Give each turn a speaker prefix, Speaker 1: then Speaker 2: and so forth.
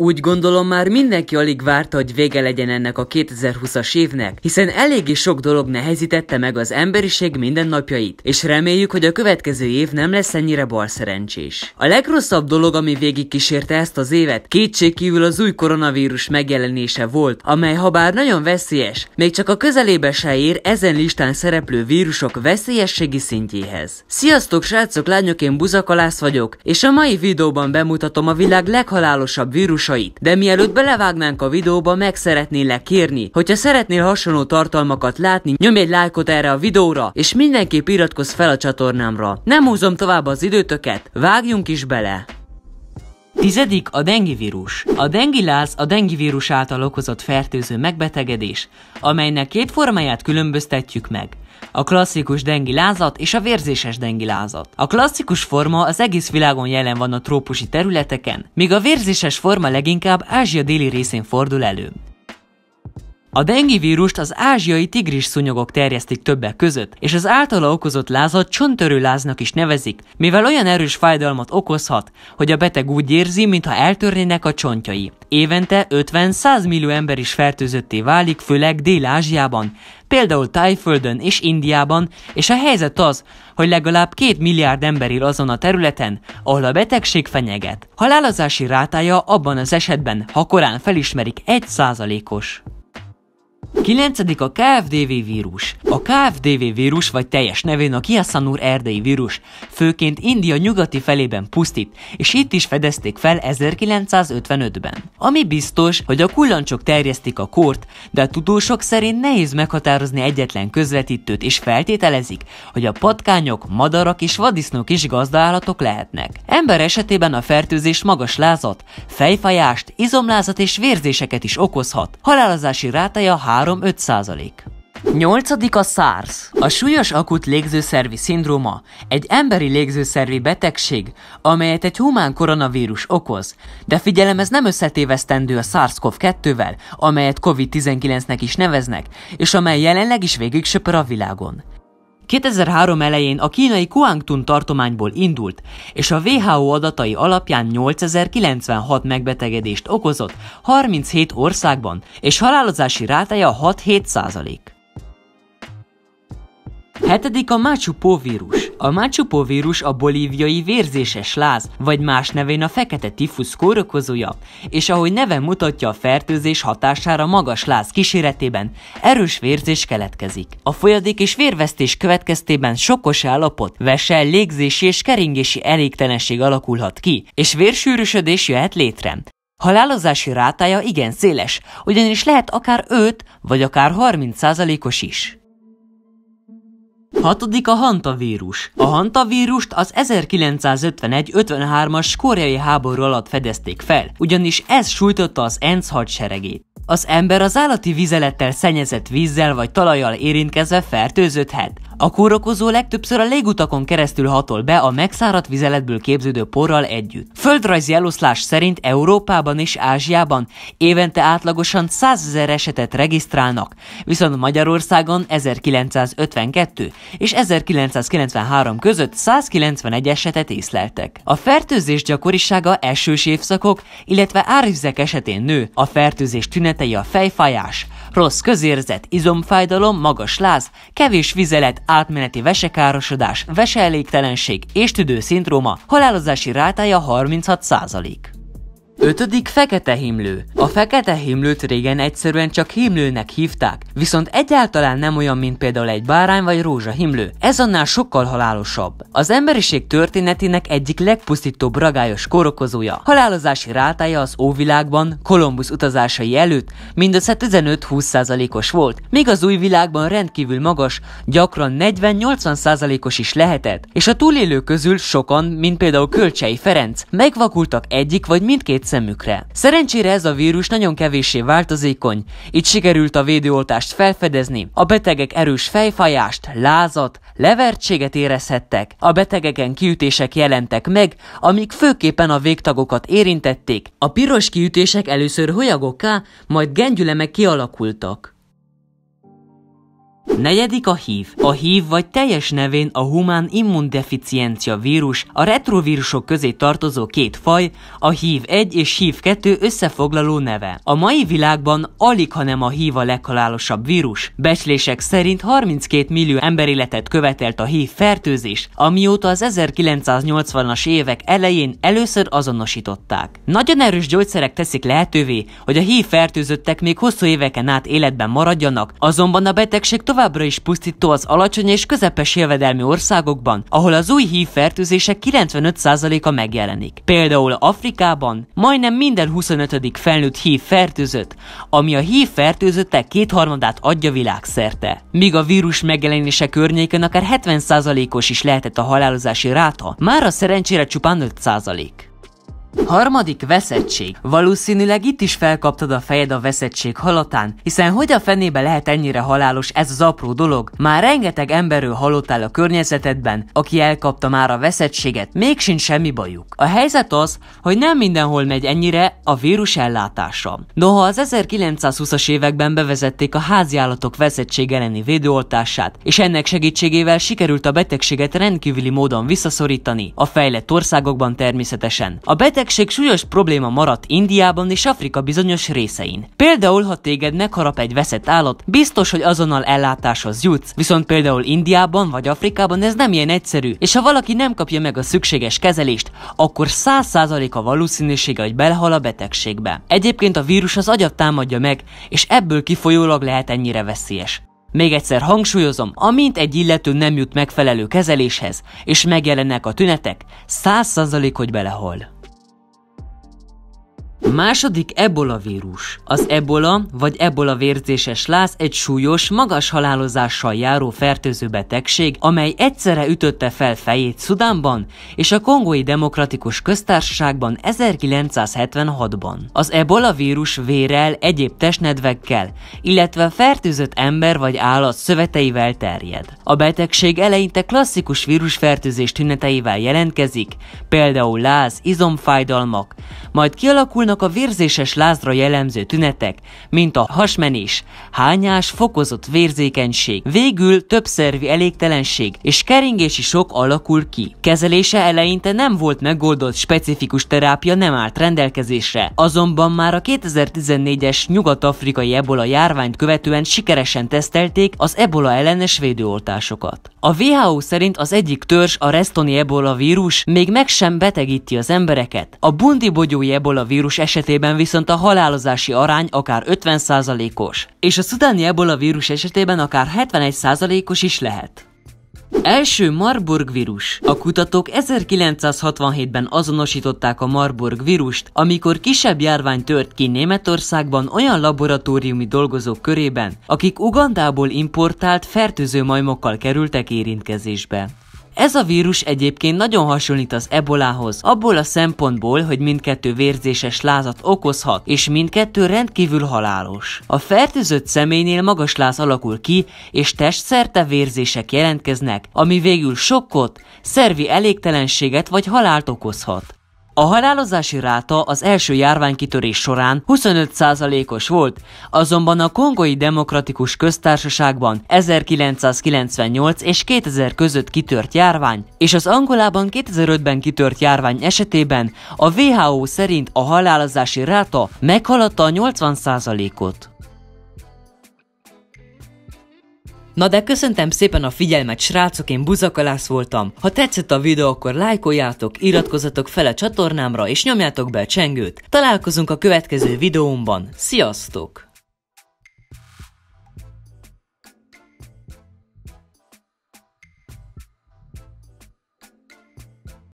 Speaker 1: Úgy gondolom már mindenki alig várta, hogy vége legyen ennek a 2020-as évnek, hiszen eléggé sok dolog nehezítette meg az emberiség mindennapjait, és reméljük, hogy a következő év nem lesz ennyire balszerencsés. A legrosszabb dolog, ami végig kísérte ezt az évet, kívül az új koronavírus megjelenése volt, amely ha bár nagyon veszélyes, még csak a közelébe se ér ezen listán szereplő vírusok veszélyességi szintjéhez. Sziasztok srácok, lányok, én Buzakalász vagyok, és a mai videóban bemutatom a világ leghalálosabb vírus adásait. De mielőtt belevágnánk a videóba, meg szeretnélek kérni, hogyha szeretnél hasonló tartalmakat látni, nyomj egy lájkot erre a videóra, és mindenképp iratkozz fel a csatornámra. Nem húzom tovább az időtöket, vágjunk is bele! Tizedik a dengivírus. A dengiláz a dengivírus által okozott fertőző megbetegedés, amelynek két formáját különböztetjük meg. A klasszikus dengilázat és a vérzéses dengilázat. A klasszikus forma az egész világon jelen van a trópusi területeken, míg a vérzéses forma leginkább Ázsia déli részén fordul elő. A dengi vírust az ázsiai tigris szúnyogok terjesztik többek között, és az általa okozott lázat láznak is nevezik, mivel olyan erős fájdalmat okozhat, hogy a beteg úgy érzi, mintha eltörnének a csontjai. Évente 50-100 millió ember is fertőzötté válik, főleg Dél-Ázsiában, például Tájföldön és Indiában, és a helyzet az, hogy legalább két milliárd ember él azon a területen, ahol a betegség fenyeget. Halálozási rátája abban az esetben, ha korán felismerik, 1 százalékos. 9. a KFDV vírus. A KFDV vírus, vagy teljes nevén a Kiasanur erdei vírus, főként India nyugati felében pusztít, és itt is fedezték fel 1955-ben. Ami biztos, hogy a kullancsok terjesztik a kort, de a tudósok szerint nehéz meghatározni egyetlen közvetítőt, és feltételezik, hogy a patkányok, madarak és vadisznók is gazdaállatok lehetnek. Ember esetében a fertőzés magas lázat, fejfájást, izomlázat és vérzéseket is okozhat. Halálozási rátaja 3 3-5 százalék. Nyolcadik a SARS. A súlyos akut légzőszervi szindróma egy emberi légzőszervi betegség, amelyet egy humán koronavírus okoz, de figyelem, ez nem összetévesztendő a SARS-CoV-2-vel, amelyet COVID-19-nek is neveznek, és amely jelenleg is végig söpör a világon. 2003 elején a kínai Kuangtun tartományból indult, és a WHO adatai alapján 8096 megbetegedést okozott 37 országban, és halálozási rátája 6-7 százalék. Hetedik a Machu Po vírus. A Machupo vírus a bolíviai vérzéses láz, vagy más nevén a fekete tifusz kórokozója, és ahogy neve mutatja a fertőzés hatására magas láz kíséretében, erős vérzés keletkezik. A folyadék és vérvesztés következtében sokos állapot, vese, légzési és keringési elégtelenség alakulhat ki, és vérsűrűsödés jöhet létre. Halálozási rátája igen széles, ugyanis lehet akár 5 vagy akár 30 os is. Hatodik a hantavírus. A hantavírust az 1951-53-as koreai háború alatt fedezték fel, ugyanis ez sújtotta az ENSZ hadseregét. Az ember az állati vizelettel szennyezett vízzel vagy talajjal érintkezve fertőződhet, a kórokozó legtöbbször a légutakon keresztül hatol be a megszáradt vizeletből képződő porral együtt. Földrajzi eloszlás szerint Európában és Ázsiában évente átlagosan 100 ezer esetet regisztrálnak, viszont Magyarországon 1952 és 1993 között 191 esetet észleltek. A fertőzés gyakorisága esős évszakok, illetve árvizek esetén nő. A fertőzés tünetei a fejfájás, rossz közérzet, izomfájdalom, magas láz, kevés vizelet, átmeneti vesekárosodás, veseelégtelenség és tüdőszindróma halálozási rátája 36 százalék. Ötödik fekete himlő. A fekete himlőt régen egyszerűen csak himlőnek hívták, viszont egyáltalán nem olyan, mint például egy bárány vagy himlő, Ez annál sokkal halálosabb. Az emberiség történetének egyik legpusztítóbb ragályos korokozója. Halálozási rátája az óvilágban, Kolumbusz utazásai előtt mindössze 15-20%-os volt, míg az új világban rendkívül magas, gyakran 40-80%-os is lehetett, és a túlélők közül sokan, mint például Kölcsei Ferenc, megvakultak egyik vagy mindkét szemükre. Szerencsére ez a vírus nagyon kevéssé változékony, így sikerült a védőoltást felfedezni, a betegek erős fejfájást, lázat, levertséget érezhettek, a betegeken kiütések jelentek meg, amik főképpen a végtagokat érintették. A piros kiütések először holyagokká, majd gengyülemek kialakultak. Negyedik a hív. A hív vagy teljes nevén a humán immundeficiencia vírus, a retrovírusok közé tartozó két faj, a hív 1 és hív 2 összefoglaló neve. A mai világban alig, hanem a hív a leghalálosabb vírus. Becslések szerint 32 millió emberéletet követelt a hív fertőzés, amióta az 1980-as évek elején először azonosították. Nagyon erős gyógyszerek teszik lehetővé, hogy a hív fertőzöttek még hosszú éveken át életben maradjanak, azonban a betegség tovább továbbra is pusztító az alacsony és közepes jövedelmi országokban, ahol az új HIV fertőzések 95%-a megjelenik. Például Afrikában majdnem minden 25. felnőtt HIV fertőzött, ami a HIV fertőzöttek kétharmadát adja világszerte. Míg a vírus megjelenése környéken akár 70%-os is lehetett a halálozási ráta, már a szerencsére csupán 5%. Harmadik veszettség. Valószínűleg itt is felkaptad a fejed a veszettség halatán, hiszen hogy a fenébe lehet ennyire halálos ez az apró dolog? Már rengeteg emberről hallottál a környezetedben, aki elkapta már a veszettséget, még sincs semmi bajuk. A helyzet az, hogy nem mindenhol megy ennyire a vírus ellátása. Noha az 1920-as években bevezették a háziállatok veszettség elleni védőoltását, és ennek segítségével sikerült a betegséget rendkívüli módon visszaszorítani, a fejlett országokban természetesen. A beteg betegség súlyos probléma maradt Indiában és Afrika bizonyos részein. Például, ha téged megharap egy veszett állat, biztos, hogy azonnal ellátáshoz jutsz, viszont például Indiában vagy Afrikában ez nem ilyen egyszerű, és ha valaki nem kapja meg a szükséges kezelést, akkor 100% a valószínűsége, hogy belehal a betegségbe. Egyébként a vírus az agyat támadja meg, és ebből kifolyólag lehet ennyire veszélyes. Még egyszer hangsúlyozom, amint egy illető nem jut megfelelő kezeléshez, és megjelennek a tünetek, 100% hogy belehal. Második ebola vírus. Az ebola vagy ebola vérzéses láz egy súlyos, magas halálozással járó fertőző betegség, amely egyszerre ütötte fel fejét Szudánban és a Kongói Demokratikus Köztársaságban 1976-ban. Az ebola vírus vérrel, egyéb testnedvekkel, illetve fertőzött ember vagy állat szöveteivel terjed. A betegség eleinte klasszikus vírusfertőzés tüneteivel jelentkezik, például láz, izomfájdalmak, majd kialakulnak azok a vérzéses lázra jellemző tünetek, mint a hasmenés, hányás, fokozott vérzékenység, végül többszervi elégtelenség és keringési sok alakul ki. Kezelése eleinte nem volt megoldott specifikus terápia nem állt rendelkezésre, azonban már a 2014-es nyugat-afrikai ebola járványt követően sikeresen tesztelték az ebola ellenes védőoltásokat. A WHO szerint az egyik törzs, a restoni ebola vírus még meg sem betegíti az embereket. A bundi bogyói ebola vírus esetében viszont a halálozási arány akár 50%-os, és a szudáni ebola vírus esetében akár 71%-os is lehet. Első Marburg vírus. A kutatók 1967-ben azonosították a Marburg vírust, amikor kisebb járvány tört ki Németországban olyan laboratóriumi dolgozók körében, akik Ugandából importált fertőző majmokkal kerültek érintkezésbe. Ez a vírus egyébként nagyon hasonlít az ebolához, abból a szempontból, hogy mindkettő vérzéses lázat okozhat, és mindkettő rendkívül halálos. A fertőzött személynél magas láz alakul ki, és testszerte vérzések jelentkeznek, ami végül sokkot, szervi elégtelenséget vagy halált okozhat. A halálozási ráta az első járványkitörés során 25%-os volt, azonban a Kongói Demokratikus Köztársaságban 1998 és 2000 között kitört járvány, és az Angolában 2005-ben kitört járvány esetében a WHO szerint a halálozási ráta meghaladta a 80%-ot. Na de köszöntem szépen a figyelmet srácok, én buzakalász voltam. Ha tetszett a videó, akkor lájkoljátok, iratkozzatok fel a csatornámra és nyomjátok be a csengőt. Találkozunk a következő videómban. Sziasztok!